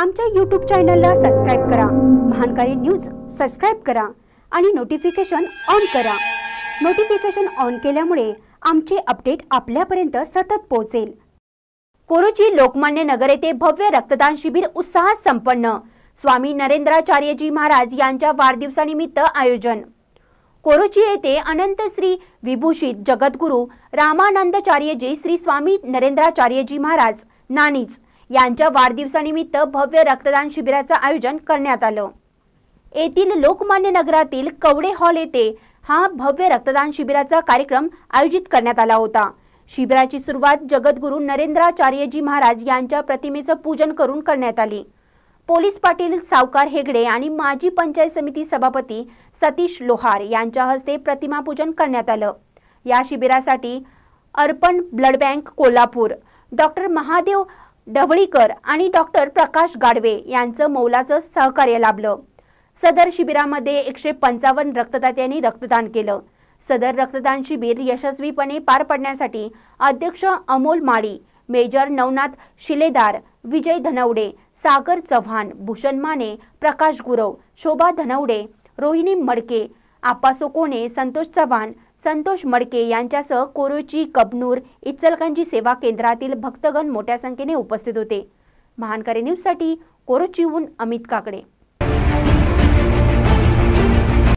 आमच्या यूट्यूब चॅनलला सबस्क्राईब करा महानकारी न्यूज सबस्क्राईब करा आणि नोटिफिकेशन ऑन करा नोटिफिकेशन ऑन केल्यामुळे आमचे अपडेट आपल्यापर्यंत सतत पोहोचेल कोरोची लोकमान्य नगर येथे भव्य रक्तदान शिबिर उत्साहात संपन्न स्वामी नरेंद्राचार्यजी महाराज यांच्या वाढदिवसानिमित्त आयोजन कोरोची येथे अनंत श्री विभूषित जगद्गुरू रामानंदचार्यजी श्री स्वामी नरेंद्राचार्यजी महाराज नाणीच यांच्या वाढदिवसानिमित्त भव्य रक्तदान शिबिराचं आयोजन करण्यात आलं येथील लोकमान्य नगरातील कवडे हॉल येथे हा भव्य रक्तदान शिबिराचा कार्यक्रम आयोजित करण्यात आला होता शिबिराची सुरुवात जगद्गुरु नरेंद्राचार्यजी महाराज यांच्या प्रतिमेचं पूजन करून करण्यात आली पोलीस पाटील सावकार हेगडे आणि माजी पंचायत समिती सभापती सतीश लोहार यांच्या हस्ते प्रतिमापूजन करण्यात आलं या शिबिरासाठी Arpan blood bank Kolhapur doctor Mahadev Dhavalikar आणि डॉक्टर प्रकाश गाडवे यांचं मौलाचं सहकार्य लाभलं सदर शिबिरामध्ये एकशे पंचावन्न रक्तदात्यांनी रक्तदान केलं सदर रक्तदान शिबिर यशस्वीपणे पार पडण्यासाठी अध्यक्ष अमोल माळी मेजर नवनाथ शिलेदार विजय धनवडे सागर चव्हाण भूषण माने प्रकाश गुरव शोभा धनवडे रोहिणी मडके आप्पा संतोष चव्हाण संतोष मडके यांच्यासह कोरोची कबनूर इचलकांजी सेवा केंद्रातील भक्तगण मोठ्या संख्येने उपस्थित होते महानकरे न्यूजसाठी कोरोचीहून अमित काकडे